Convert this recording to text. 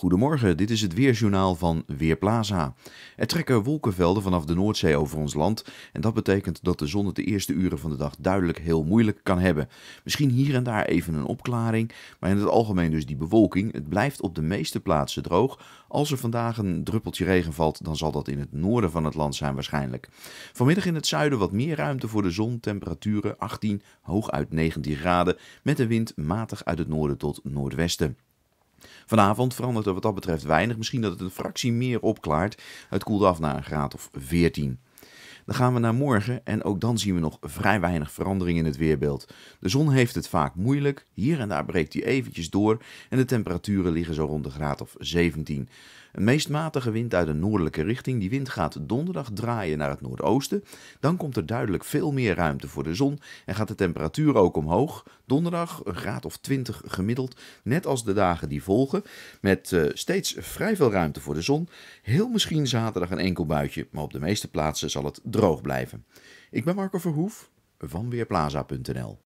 Goedemorgen, dit is het weerjournaal van Weerplaza. Er trekken wolkenvelden vanaf de Noordzee over ons land en dat betekent dat de zon het de eerste uren van de dag duidelijk heel moeilijk kan hebben. Misschien hier en daar even een opklaring, maar in het algemeen dus die bewolking. Het blijft op de meeste plaatsen droog. Als er vandaag een druppeltje regen valt, dan zal dat in het noorden van het land zijn waarschijnlijk. Vanmiddag in het zuiden wat meer ruimte voor de zon, temperaturen 18, hooguit 19 graden, met de wind matig uit het noorden tot noordwesten. Vanavond verandert er wat dat betreft weinig. Misschien dat het een fractie meer opklaart. Het koelde af naar een graad of 14. Dan gaan we naar morgen en ook dan zien we nog vrij weinig verandering in het weerbeeld. De zon heeft het vaak moeilijk, hier en daar breekt hij eventjes door en de temperaturen liggen zo rond de graad of 17. Een meest matige wind uit de noordelijke richting, die wind gaat donderdag draaien naar het noordoosten. Dan komt er duidelijk veel meer ruimte voor de zon en gaat de temperatuur ook omhoog. Donderdag een graad of 20 gemiddeld, net als de dagen die volgen, met eh, steeds vrij veel ruimte voor de zon. Heel misschien zaterdag een enkel buitje, maar op de meeste plaatsen zal het droog blijven. Ik ben Marco Verhoef van Weerplaza.nl.